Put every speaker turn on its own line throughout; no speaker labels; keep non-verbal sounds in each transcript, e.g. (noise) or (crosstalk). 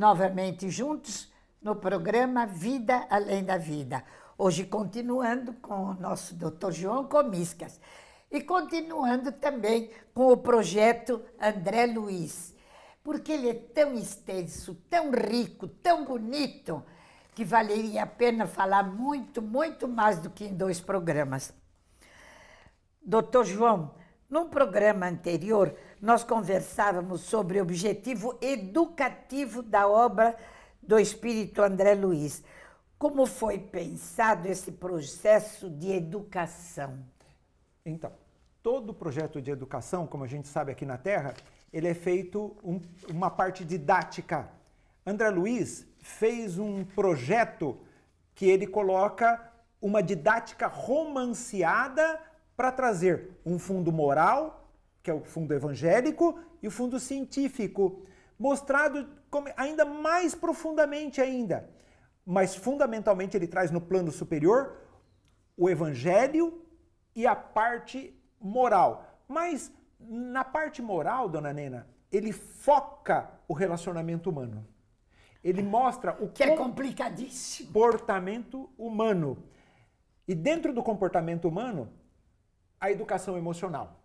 novamente juntos no programa Vida Além da Vida. Hoje continuando com o nosso Dr. João Comiscas e continuando também com o projeto André Luiz, porque ele é tão extenso, tão rico, tão bonito, que valeria a pena falar muito, muito mais do que em dois programas. Doutor João, num programa anterior, nós conversávamos sobre o objetivo educativo da obra do espírito André Luiz. Como foi pensado esse processo de educação? Então,
todo projeto de educação, como a gente sabe aqui na Terra, ele é feito um, uma parte didática. André Luiz fez um projeto que ele coloca uma didática romanceada para trazer um fundo moral, que é o fundo evangélico, e o fundo científico, mostrado ainda mais profundamente ainda. Mas fundamentalmente ele traz no plano superior o evangelho e a parte moral. Mas na parte moral, dona Nena, ele foca o relacionamento humano. Ele mostra o que é complicadíssimo comportamento humano. E dentro do comportamento humano, a educação emocional.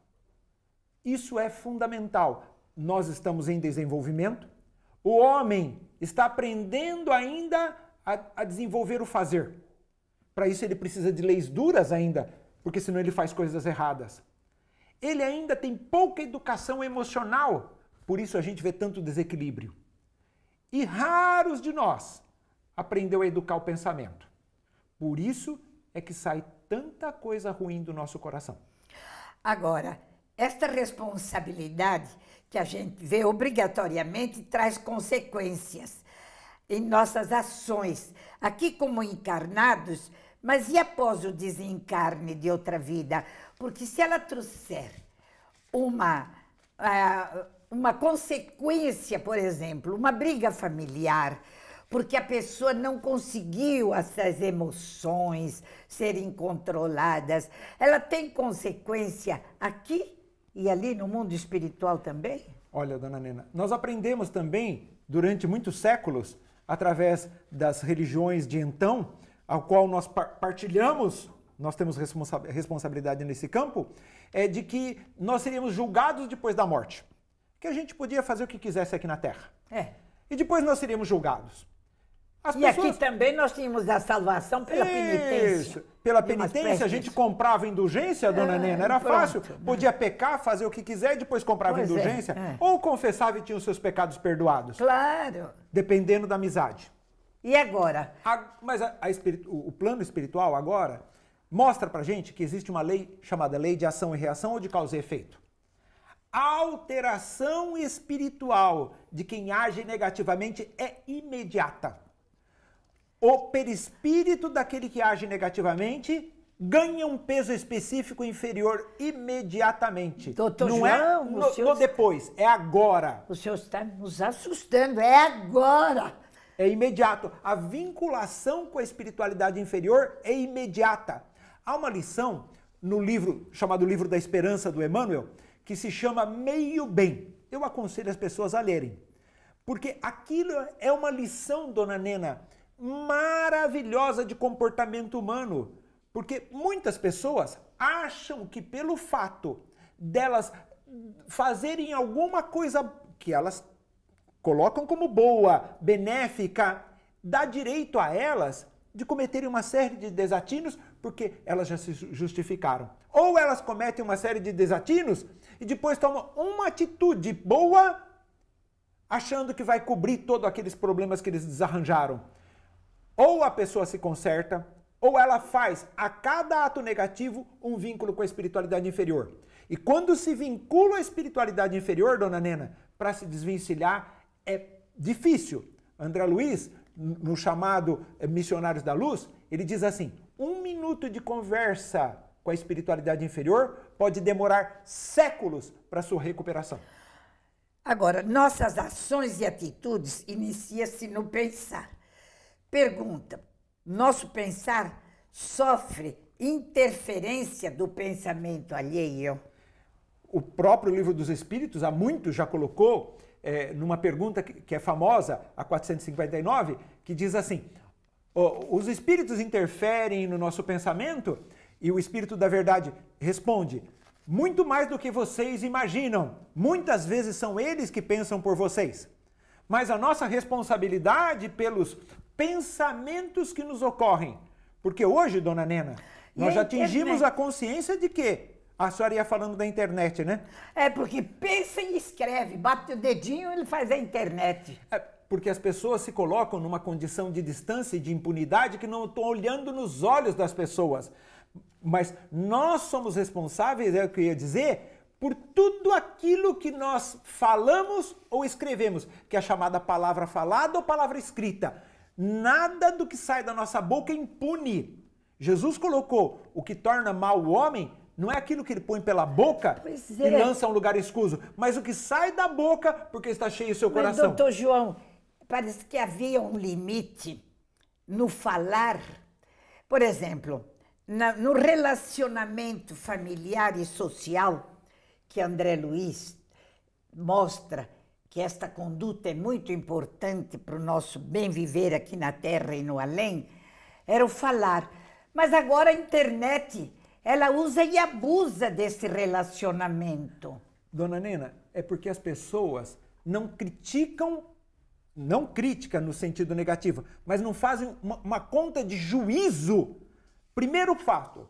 Isso é fundamental. Nós estamos em desenvolvimento, o homem está aprendendo ainda a, a desenvolver o fazer. Para isso, ele precisa de leis duras ainda, porque senão ele faz coisas erradas. Ele ainda tem pouca educação emocional, por isso a gente vê tanto desequilíbrio. E raros de nós aprendeu a educar o pensamento.
Por isso é que sai tanta coisa ruim do nosso coração. Agora, esta responsabilidade que a gente vê obrigatoriamente traz consequências em nossas ações, aqui como encarnados, mas e após o desencarne de outra vida? Porque se ela trouxer uma, ah, uma consequência, por exemplo, uma briga familiar, porque a pessoa não conseguiu essas emoções serem controladas, ela tem consequência aqui e ali no mundo espiritual também? Olha, dona Nena, nós aprendemos
também durante muitos séculos, através das religiões de então, ao qual nós partilhamos, nós temos responsa responsabilidade nesse campo, é de que nós seríamos julgados depois da morte. Que a gente podia fazer o que quisesse aqui na Terra. É. E depois nós seríamos julgados. As e pessoas... aqui também nós tínhamos a salvação pela penitência. Pela penitência, a gente comprava indulgência, dona ah, Nena, era pronto, fácil. Né? Podia pecar, fazer o que quiser e depois comprava pois é, indulgência. É, é. Ou confessava e tinha os seus pecados perdoados. Claro. Dependendo da amizade. E agora? A, mas a, a o, o plano espiritual agora mostra pra gente que existe uma lei chamada lei de ação e reação ou de causa e efeito. A alteração espiritual de quem age negativamente é imediata o perispírito daquele que age negativamente ganha um peso específico inferior imediatamente. Doutor Não é João, é no, senhor... no depois, é agora. O senhor está nos assustando, é agora. É imediato. A vinculação com a espiritualidade inferior é imediata. Há uma lição no livro chamado Livro da Esperança do Emmanuel que se chama Meio Bem. Eu aconselho as pessoas a lerem. Porque aquilo é uma lição, dona Nena, maravilhosa de comportamento humano, porque muitas pessoas acham que pelo fato delas fazerem alguma coisa que elas colocam como boa, benéfica, dá direito a elas de cometerem uma série de desatinos porque elas já se justificaram. Ou elas cometem uma série de desatinos e depois tomam uma atitude boa achando que vai cobrir todos aqueles problemas que eles desarranjaram. Ou a pessoa se conserta, ou ela faz a cada ato negativo um vínculo com a espiritualidade inferior. E quando se vincula à espiritualidade inferior, dona Nena, para se desvencilhar é difícil. André Luiz, no chamado eh, Missionários da Luz, ele diz assim: um minuto de conversa com a espiritualidade inferior pode
demorar séculos para sua recuperação. Agora, nossas ações e atitudes inicia-se no pensar. Pergunta: nosso pensar sofre interferência do pensamento alheio? O próprio Livro dos Espíritos, há muito, já colocou é, numa
pergunta que, que, é famosa, a 459, que diz assim: os espíritos interferem no nosso pensamento? E o Espírito da Verdade responde: muito mais do que vocês imaginam. Muitas vezes são eles que pensam por vocês. Mas a nossa responsabilidade pelos pensamentos que nos ocorrem. Porque hoje, dona Nena, nós atingimos a consciência de que a senhora ia falando da internet, né? É, porque pensa e escreve, bate o dedinho e ele faz a internet. É, porque as pessoas se colocam numa condição de distância e de impunidade que não estão olhando nos olhos das pessoas. Mas nós somos responsáveis, é o que eu ia dizer, por tudo aquilo que nós falamos ou escrevemos, que é a chamada palavra falada ou palavra escrita. Nada do que sai da nossa boca é impune. Jesus colocou o que torna mal o homem não é aquilo que ele põe pela boca pois é. e lança a um lugar escuso, mas o que sai da boca porque está cheio o seu mas, coração. Doutor
João, parece que havia um limite no falar. Por exemplo, na, no relacionamento familiar e social que André Luiz mostra que esta conduta é muito importante para o nosso bem viver aqui na Terra e no além, era o falar. Mas agora a internet, ela usa e abusa desse relacionamento. Dona Nena, é porque as
pessoas
não criticam,
não crítica no sentido negativo, mas não fazem uma, uma conta de juízo. Primeiro fato,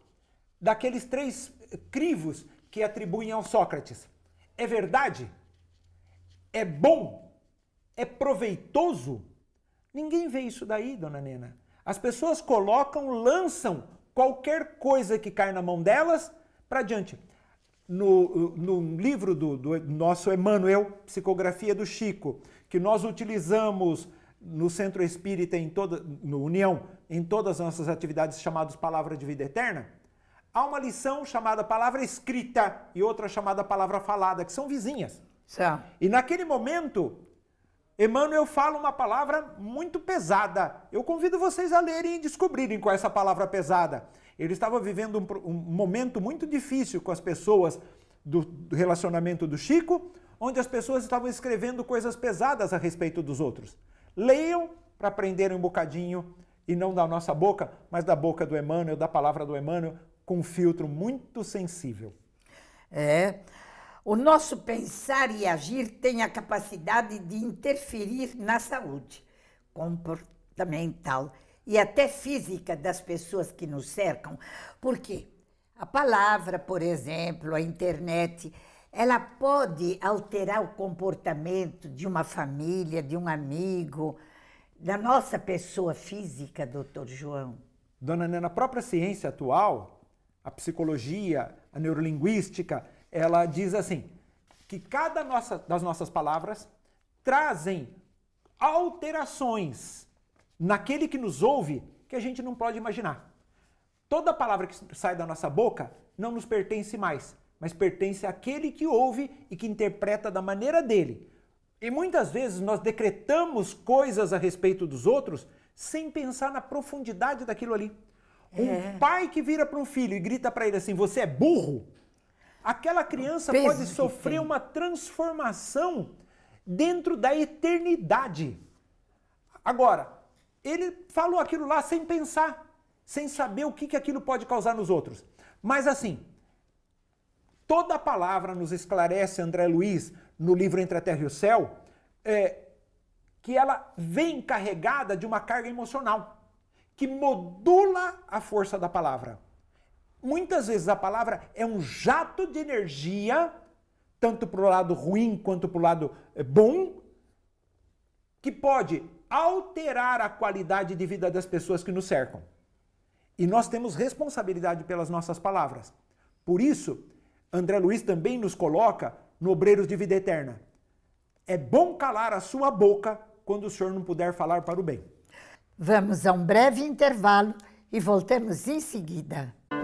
daqueles três crivos que atribuem ao Sócrates. É verdade? é bom, é proveitoso. Ninguém vê isso daí, dona Nena. As pessoas colocam, lançam qualquer coisa que cai na mão delas para diante. No, no, livro do, do nosso Emmanuel, Psicografia do Chico, que nós utilizamos no Centro Espírita, em toda, no União, em todas as nossas atividades chamadas Palavra de Vida Eterna, há uma lição chamada Palavra Escrita e outra chamada Palavra Falada, que são vizinhas. Certo. E naquele momento, Emmanuel fala uma palavra muito pesada. Eu convido vocês a lerem e descobrirem qual é essa palavra pesada. Ele estava vivendo um, um momento muito difícil com as pessoas do, do relacionamento do Chico, onde as pessoas estavam escrevendo coisas pesadas a respeito dos outros. Leiam para aprenderem um bocadinho, e não da nossa boca, mas da boca do Emmanuel, da palavra do Emmanuel, com um filtro muito sensível.
É. O nosso pensar e agir tem a capacidade de interferir na saúde comportamental e até física das pessoas que nos cercam, porque a palavra, por exemplo, a internet, ela pode alterar o comportamento de uma família, de um amigo, da nossa pessoa física, doutor João. Dona Ana, na própria ciência atual, a psicologia, a neurolinguística,
ela diz assim: que cada nossa, das nossas palavras trazem alterações naquele que nos ouve que a gente não pode imaginar. Toda palavra que sai da nossa boca não nos pertence mais, mas pertence àquele que ouve e que interpreta da maneira dele. E muitas vezes nós decretamos coisas a respeito dos outros sem pensar na profundidade daquilo ali. É. Um pai que vira para um filho e grita para ele assim: Você é burro? aquela criança pode sofrer uma transformação dentro da eternidade. Agora, ele falou aquilo lá sem pensar, sem saber o que, que aquilo pode causar nos outros. Mas assim, toda a palavra nos esclarece, André Luiz, no livro Entre a Terra e o Céu, é, que ela vem carregada de uma carga emocional, que modula a força da palavra. Muitas vezes a palavra é um jato de energia, tanto para o lado ruim quanto para o lado eh, bom, que pode alterar a qualidade de vida das pessoas que nos cercam. E nós temos responsabilidade pelas nossas palavras. Por isso, André Luiz também nos coloca no Obreiros de Vida Eterna. É bom calar a sua
boca quando o senhor não puder falar para o bem. Vamos a um breve intervalo e voltamos em seguida.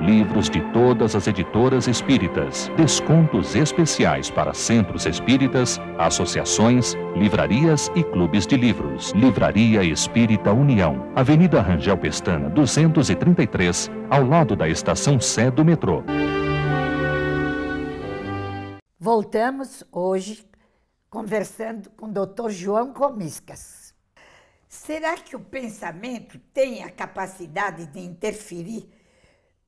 livros de todas as editoras espíritas, descontos especiais para centros espíritas, associações, livrarias e clubes de livros. Livraria Espírita União, Avenida Rangel Pestana, 233, ao lado da estação Sé do metrô.
Voltamos hoje conversando com o Dr. João Comiscas. Será que o pensamento tem a capacidade de interferir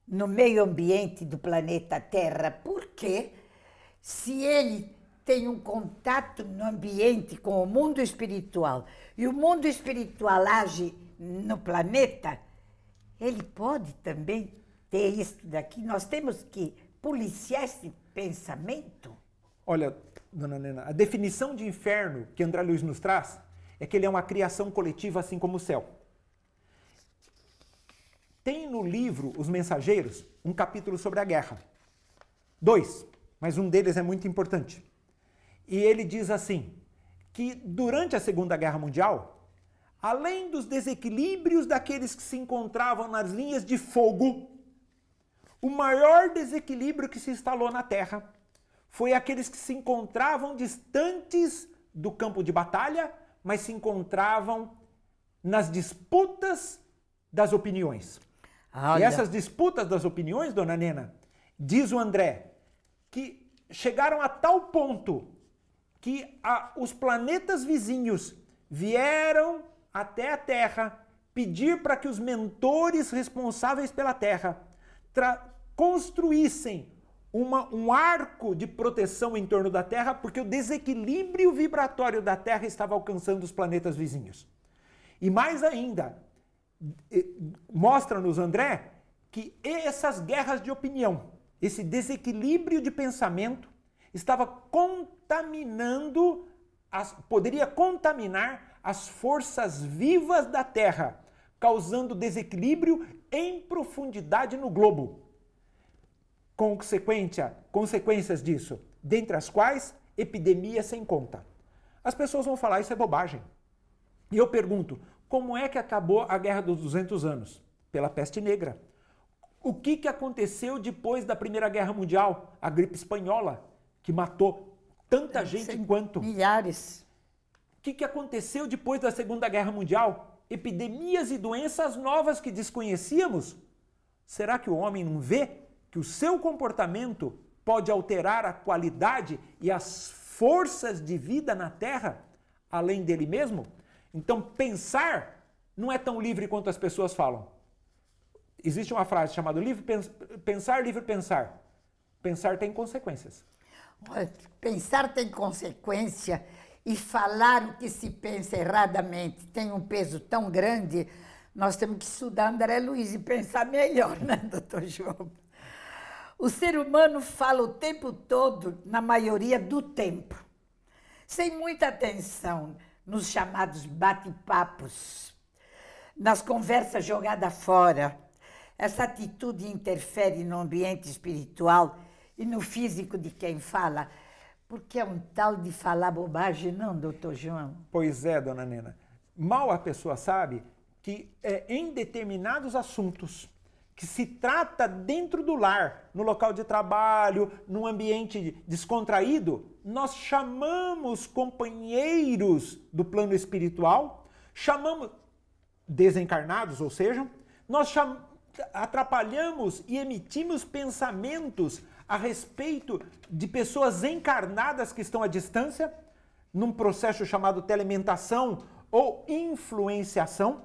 no meio ambiente do planeta Terra, porque se ele tem um contato no ambiente com o mundo espiritual e o mundo espiritual age no planeta, ele pode também ter isso daqui. Nós temos que policiar esse pensamento. Olha, dona Nena, a definição de inferno que
André Luiz nos traz é que ele é uma criação coletiva assim como o céu. Tem no livro Os Mensageiros um capítulo sobre a guerra. Dois, mas um deles é muito importante. E ele diz assim: que durante a Segunda Guerra Mundial, além dos desequilíbrios daqueles que se encontravam nas linhas de fogo, o maior desequilíbrio que se instalou na Terra foi aqueles que se encontravam distantes do campo de batalha, mas se encontravam nas disputas das opiniões. Olha. E essas disputas das opiniões, dona Nena, diz o André, que chegaram a tal ponto que a, os planetas vizinhos vieram até a Terra pedir para que os mentores responsáveis pela Terra construíssem uma, um arco de proteção em torno da Terra, porque o desequilíbrio vibratório da Terra estava alcançando os planetas vizinhos. E mais ainda, mostra-nos, André, que essas guerras de opinião, esse desequilíbrio de pensamento, estava contaminando, as, poderia contaminar as forças vivas da Terra, causando desequilíbrio em profundidade no globo. Consequência, consequências disso, dentre as quais epidemia sem conta. As pessoas vão falar isso é bobagem. E eu pergunto, como é que acabou a Guerra dos 200 Anos? Pela peste negra. O que, que aconteceu depois da Primeira Guerra Mundial? A gripe espanhola, que matou tanta gente enquanto. Milhares. O que, que aconteceu depois da Segunda Guerra Mundial? Epidemias e doenças novas que desconhecíamos? Será que o homem não vê que o seu comportamento pode alterar a qualidade e as forças de vida na Terra, além dele mesmo? Então, pensar não é tão livre quanto as pessoas falam. Existe uma frase chamada livre pens pensar, livre pensar. Pensar
tem consequências. pensar tem consequência e falar o que se pensa erradamente tem um peso tão grande. Nós temos que estudar André Luiz e pensar melhor, né, (laughs) doutor João? O ser humano fala o tempo todo, na maioria do tempo, sem muita atenção nos chamados bate-papos, nas conversas jogadas fora. Essa atitude interfere no ambiente espiritual e no físico de quem fala, porque é um tal de falar bobagem, não, doutor
João? Pois é, dona Nena. Mal a pessoa sabe que é, em determinados assuntos que se trata dentro do lar, no local de trabalho, num ambiente descontraído, nós chamamos companheiros do plano espiritual, chamamos desencarnados, ou seja, nós cham... atrapalhamos e emitimos pensamentos a respeito de pessoas encarnadas que estão à distância, num processo chamado telementação ou influenciação,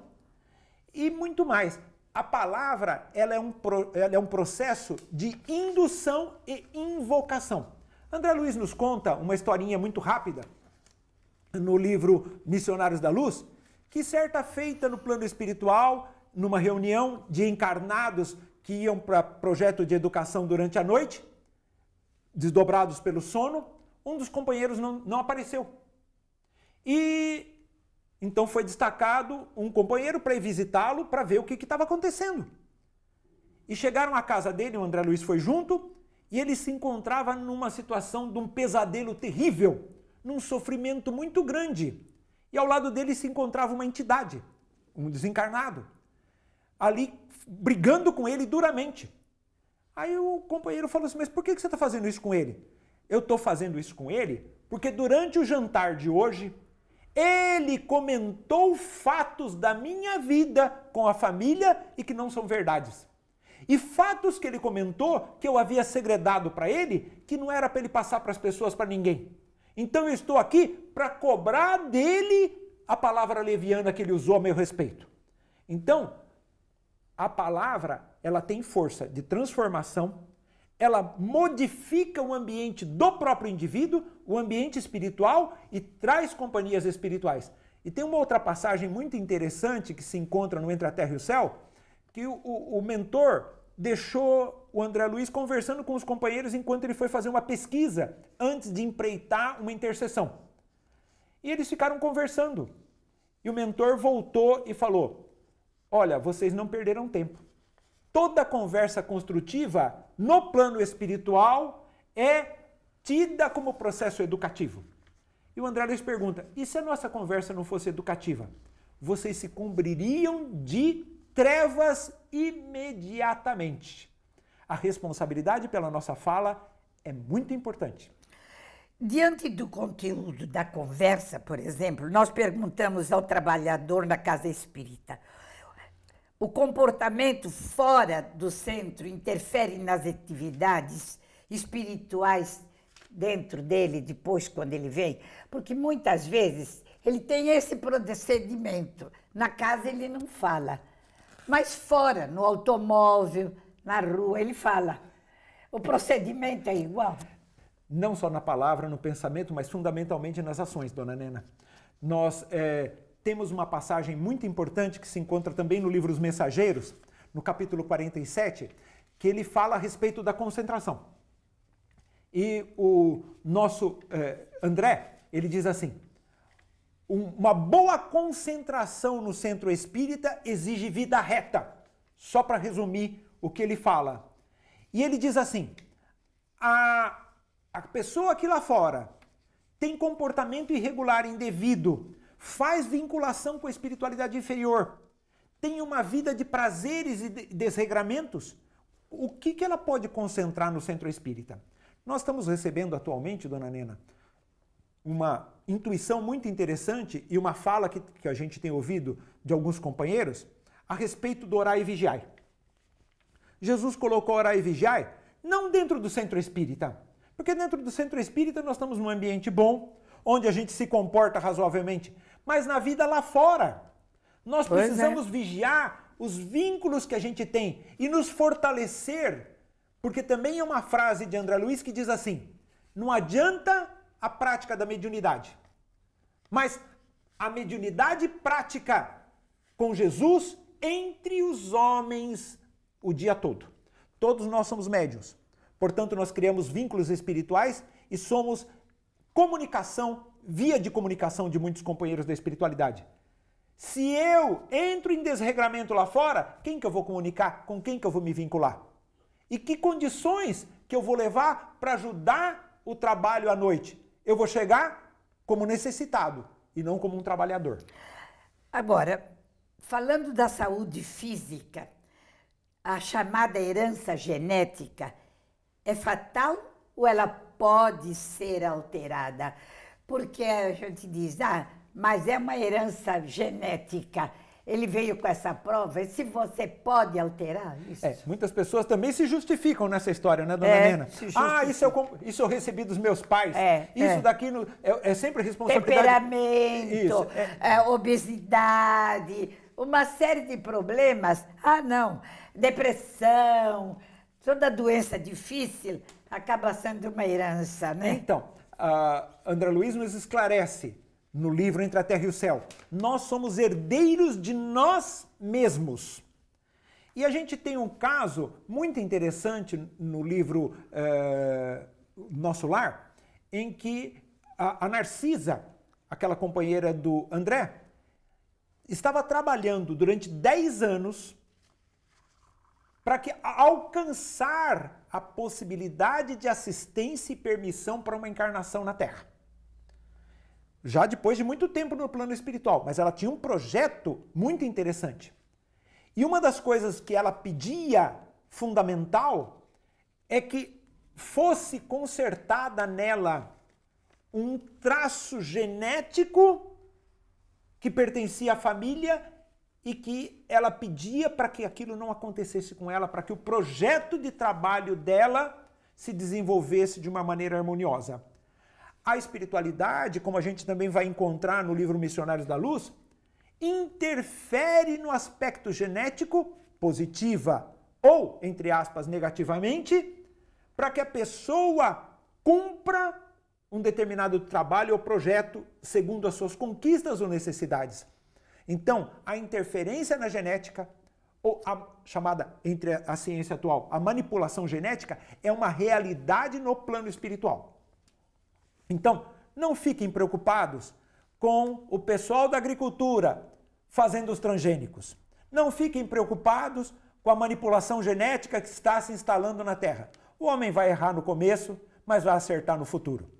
e muito mais. A palavra ela é, um ela é um processo de indução e invocação. André Luiz nos conta uma historinha muito rápida no livro Missionários da Luz, que certa feita no plano espiritual, numa reunião de encarnados que iam para projeto de educação durante a noite, desdobrados pelo sono, um dos companheiros não, não apareceu. E então foi destacado um companheiro para ir visitá-lo para ver o que estava acontecendo. E chegaram à casa dele, o André Luiz foi junto, e ele se encontrava numa situação de um pesadelo terrível, num sofrimento muito grande. E ao lado dele se encontrava uma entidade, um desencarnado, ali brigando com ele duramente. Aí o companheiro falou assim: Mas por que você está fazendo isso com ele? Eu estou fazendo isso com ele porque durante o jantar de hoje, ele comentou fatos da minha vida com a família e que não são verdades e fatos que ele comentou que eu havia segredado para ele, que não era para ele passar para as pessoas, para ninguém. Então eu estou aqui para cobrar dele a palavra leviana que ele usou a meu respeito. Então, a palavra, ela tem força de transformação, ela modifica o ambiente do próprio indivíduo, o ambiente espiritual e traz companhias espirituais. E tem uma outra passagem muito interessante que se encontra no Entre a Terra e o Céu, que o, o, mentor deixou o André Luiz conversando com os companheiros enquanto ele foi fazer uma pesquisa antes de empreitar uma intercessão. E eles ficaram conversando. E o mentor voltou e falou: Olha, vocês não perderam tempo. Toda conversa construtiva no plano espiritual é tida como processo educativo. E o André Luiz pergunta: e se a nossa conversa não fosse educativa? Vocês se cumpririam de trevas imediatamente. A responsabilidade pela nossa fala
é muito importante. Diante do conteúdo da conversa, por exemplo, nós perguntamos ao trabalhador na casa espírita: o comportamento fora do centro interfere nas atividades espirituais dentro dele depois quando ele vem? Porque muitas vezes ele tem esse procedimento. Na casa ele não fala, mas fora, no automóvel, na rua, ele fala. O procedimento é igual?
Não só na palavra, no pensamento, mas fundamentalmente nas ações, dona Nena. Nós é, temos uma passagem muito importante que se encontra também no livro Os Mensageiros, no capítulo 47, que ele fala a respeito da concentração. E o nosso é, André, ele diz assim: uma boa concentração no centro espírita exige vida reta. Só para resumir o que ele fala. E ele diz assim: a, a pessoa que lá fora tem comportamento irregular, indevido, faz vinculação com a espiritualidade inferior, tem uma vida de prazeres e desregramentos, o que, que ela pode concentrar no centro espírita? Nós estamos recebendo atualmente, dona Nena, uma intuição muito interessante e uma fala que, que a gente tem ouvido de alguns companheiros a respeito do orar e vigiar. Jesus colocou orar e vigiar não dentro do centro espírita, porque dentro do centro espírita nós estamos num ambiente bom, onde a gente se comporta razoavelmente, mas na vida lá fora. Nós pois é. precisamos é. vigiar os vínculos que a gente tem e nos fortalecer, porque também é uma frase de André Luiz que diz assim: não adianta a prática da mediunidade. Mas a mediunidade prática com Jesus entre os homens o dia todo. Todos nós somos médiuns. Portanto, nós criamos vínculos espirituais e somos comunicação, via de comunicação de muitos companheiros da espiritualidade. Se eu entro em desregramento lá fora, quem que eu vou comunicar? Com quem que eu vou me vincular? E que condições que eu vou levar para ajudar o trabalho à noite? eu vou chegar como necessitado e não
como um trabalhador. Agora, falando da saúde física, a chamada herança genética é fatal ou ela pode ser alterada? Porque a gente diz, ah, mas é uma herança genética ele veio com essa prova, e se você pode alterar
isso. É, muitas pessoas também se justificam nessa história, né, dona é, Nena? Ah, isso eu, isso eu recebi dos meus pais. É, isso é. daqui no, é, é, sempre responsabilidade.
Temperamento, é. É, obesidade, uma série de problemas. Ah, não. Depressão, toda doença difícil acaba sendo uma herança, né? Então,
a André Luiz nos esclarece no livro Entre a Terra e o Céu. Nós somos herdeiros de nós mesmos. E a gente tem um caso muito interessante no livro uh, Nosso Lar, em que a, a Narcisa, aquela companheira do André, estava trabalhando durante 10 anos para que alcançar a possibilidade de assistência e permissão para uma encarnação na Terra já depois de muito tempo no plano espiritual, mas ela tinha um projeto muito interessante. E uma das coisas que ela pedia fundamental é que fosse consertada nela um traço genético que pertencia à família e que ela pedia para que aquilo não acontecesse com ela, para que o projeto de trabalho dela se desenvolvesse de uma maneira harmoniosa. A espiritualidade, como a gente também vai encontrar no livro Missionários da Luz, interfere no aspecto genético positiva ou, entre aspas, negativamente, para que a pessoa cumpra um determinado trabalho ou projeto segundo as suas conquistas ou necessidades. Então, a interferência na genética, ou a chamada, entre a ciência atual, a manipulação genética, é uma realidade no plano espiritual. Então, não fiquem preocupados com o pessoal da agricultura fazendo os transgênicos. Não fiquem preocupados com a manipulação genética que está se instalando na Terra. O homem vai errar no começo,
mas vai acertar no futuro.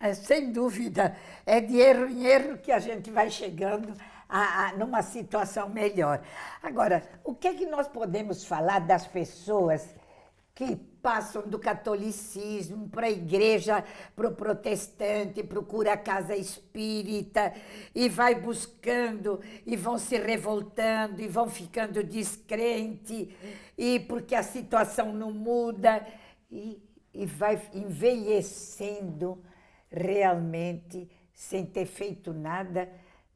É, sem dúvida, é de erro em erro que a gente vai chegando a, a, numa situação melhor. Agora, o que é que nós podemos falar das pessoas que passam do catolicismo para a igreja, para o protestante, procura a casa espírita e vai buscando e vão se revoltando e vão ficando descrente e porque a situação não muda e, e vai envelhecendo realmente sem ter feito nada,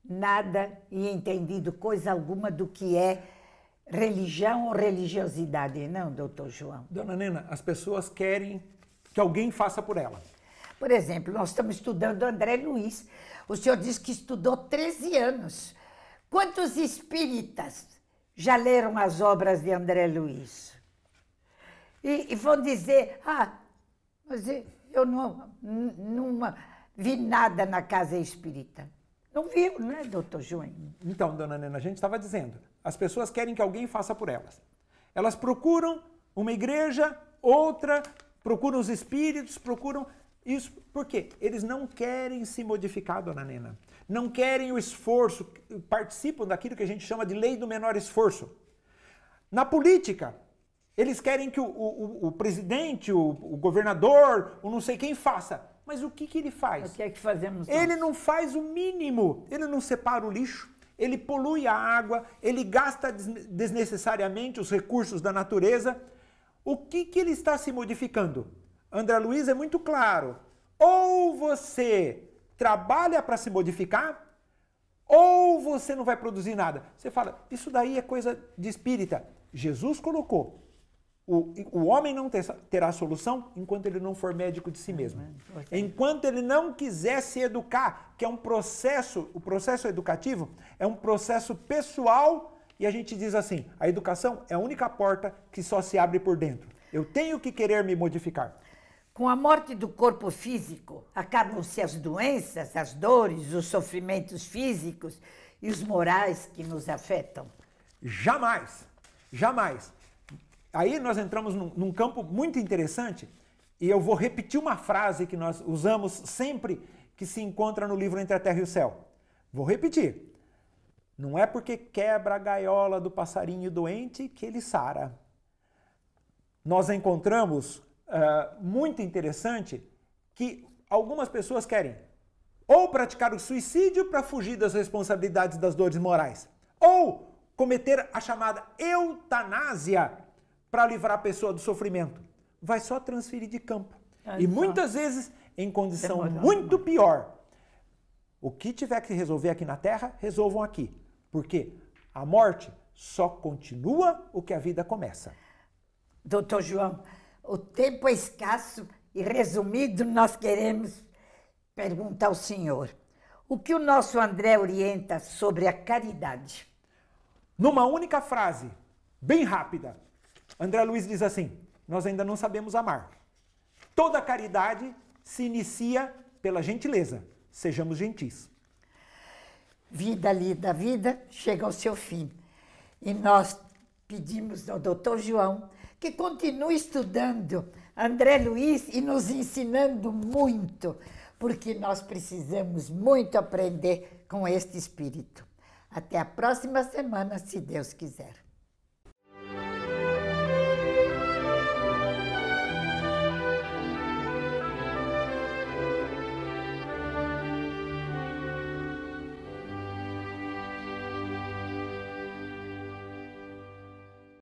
nada e entendido coisa alguma do que é religião ou religiosidade, não, doutor João? Dona Nena, as pessoas querem que alguém faça por ela. Por exemplo, nós estamos estudando André Luiz. O senhor diz que estudou 13 anos. Quantos espíritas já leram as obras de André Luiz? E, e vão dizer: ah, mas eu não, não vi nada na casa espírita. Não viu, né, doutor João?
Então, dona Nena, a gente estava dizendo. As pessoas querem que alguém faça por elas. Elas procuram uma igreja, outra, procuram os espíritos, procuram isso. Por quê? Eles não querem se modificar, dona Nena. Não querem o esforço, participam daquilo que a gente chama de lei do menor esforço. Na política, eles querem que o, o, o presidente, o, o, governador, o não sei quem faça. Mas o que, que ele faz? O que é que fazemos? Nós? Ele não faz o mínimo. Ele não separa o lixo ele polui a água, ele gasta desnecessariamente os recursos da natureza. O que, que ele está se modificando? André Luiz é muito claro. Ou você trabalha para se modificar, ou você não vai produzir nada. Você fala, isso daí é coisa de espírita. Jesus colocou o, o homem não ter, terá solução enquanto ele não for médico de si mesmo. Uhum. Enquanto ele não quiser se educar, que é um processo, o processo educativo é um processo pessoal e a gente diz assim: a educação é a
única porta que só se abre por dentro. Eu tenho que querer me modificar. Com a morte do corpo físico, acabam-se as doenças, as dores, os sofrimentos físicos e os morais que nos afetam? Jamais, jamais.
Aí nós entramos num, num campo muito interessante e eu vou repetir uma frase que nós usamos sempre que se encontra no livro Entre a Terra e o Céu. Vou repetir. Não é porque quebra a gaiola do passarinho doente que ele sara. Nós encontramos uh, muito interessante que algumas pessoas querem ou praticar o suicídio para fugir das responsabilidades das dores morais, ou cometer a chamada eutanásia, para livrar a pessoa do sofrimento. Vai só transferir de campo. Ah, e só. muitas vezes em condição muito pior. O que tiver que resolver aqui na terra, resolvam aqui. Porque a morte só continua o que a
vida começa. Doutor João, o tempo é escasso e resumido, nós queremos perguntar ao senhor. O que o nosso André orienta sobre a caridade? Numa única frase, bem
rápida, André Luiz diz assim: Nós ainda não sabemos amar. Toda caridade se inicia pela gentileza. Sejamos gentis.
Vida lida, vida chega ao seu fim. E nós pedimos ao doutor João que continue estudando André Luiz e nos ensinando muito, porque nós precisamos muito aprender com este espírito. Até a próxima semana, se Deus quiser.